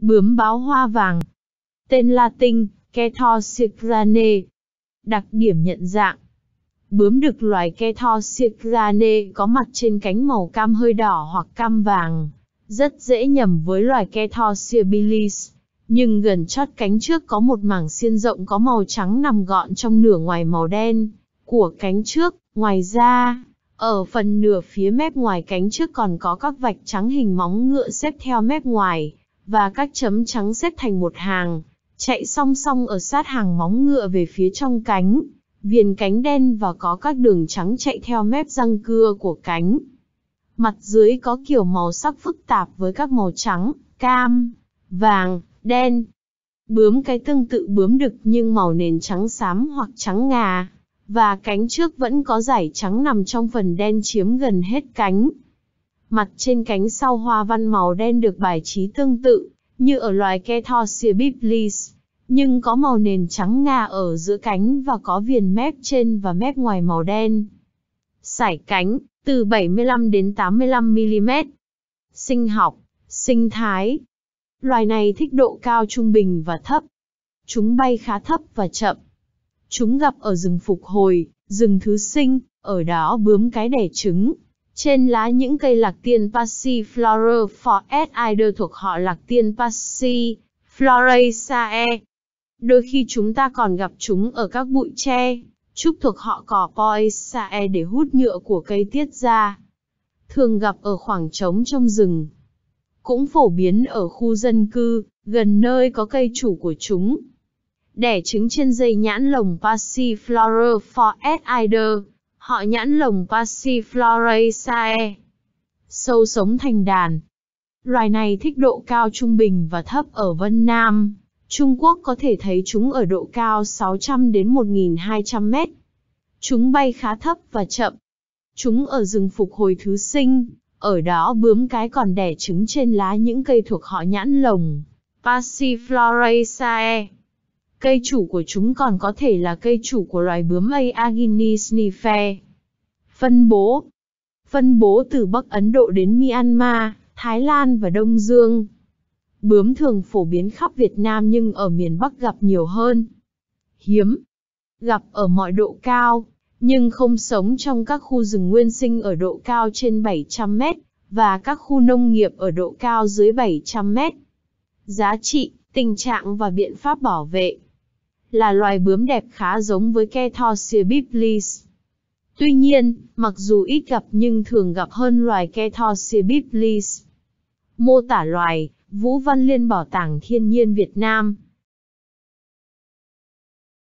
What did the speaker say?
bướm báo hoa vàng. Tên Latin, Cetorsicrane. Đặc điểm nhận dạng. Bướm được loài Cetorsicrane có mặt trên cánh màu cam hơi đỏ hoặc cam vàng, rất dễ nhầm với loài Cetorsirbilis, nhưng gần chót cánh trước có một mảng xiên rộng có màu trắng nằm gọn trong nửa ngoài màu đen của cánh trước, ngoài ra, ở phần nửa phía mép ngoài cánh trước còn có các vạch trắng hình móng ngựa xếp theo mép ngoài, và các chấm trắng xếp thành một hàng, chạy song song ở sát hàng móng ngựa về phía trong cánh, viền cánh đen và có các đường trắng chạy theo mép răng cưa của cánh. Mặt dưới có kiểu màu sắc phức tạp với các màu trắng, cam, vàng, đen. Bướm cái tương tự bướm đực nhưng màu nền trắng xám hoặc trắng ngà, và cánh trước vẫn có dải trắng nằm trong phần đen chiếm gần hết cánh, Mặt trên cánh sau hoa văn màu đen được bài trí tương tự, như ở loài Ketosia biblis, nhưng có màu nền trắng ngà ở giữa cánh và có viền mép trên và mép ngoài màu đen. Sải cánh, từ 75 đến 85 mm. Sinh học, sinh thái. Loài này thích độ cao trung bình và thấp. Chúng bay khá thấp và chậm. Chúng gặp ở rừng phục hồi, rừng thứ sinh, ở đó bướm cái đẻ trứng, trên lá những cây lạc tiên Passiflora forestider thuộc họ lạc tiên Passifloraceae. Đôi khi chúng ta còn gặp chúng ở các bụi tre, trúc thuộc họ cỏ Poaceae để hút nhựa của cây tiết ra. Thường gặp ở khoảng trống trong rừng. Cũng phổ biến ở khu dân cư, gần nơi có cây chủ của chúng. Đẻ trứng trên dây nhãn lồng Passiflora forestider họ nhãn lồng Passifloraceae. Sâu sống thành đàn. Loài này thích độ cao trung bình và thấp ở Vân Nam. Trung Quốc có thể thấy chúng ở độ cao 600 đến 1.200 mét. Chúng bay khá thấp và chậm. Chúng ở rừng phục hồi thứ sinh, ở đó bướm cái còn đẻ trứng trên lá những cây thuộc họ nhãn lồng, Passifloraceae. Cây chủ của chúng còn có thể là cây chủ của loài bướm mây Aginis nife. Phân bố Phân bố từ Bắc Ấn Độ đến Myanmar, Thái Lan và Đông Dương. Bướm thường phổ biến khắp Việt Nam nhưng ở miền Bắc gặp nhiều hơn. Hiếm. Gặp ở mọi độ cao, nhưng không sống trong các khu rừng nguyên sinh ở độ cao trên 700 mét và các khu nông nghiệp ở độ cao dưới 700 mét. Giá trị, tình trạng và biện pháp bảo vệ là loài bướm đẹp khá giống với Ketosia biplis. Tuy nhiên, mặc dù ít gặp nhưng thường gặp hơn loài Ketosia biplis. Mô tả loài, Vũ Văn Liên Bảo tàng Thiên nhiên Việt Nam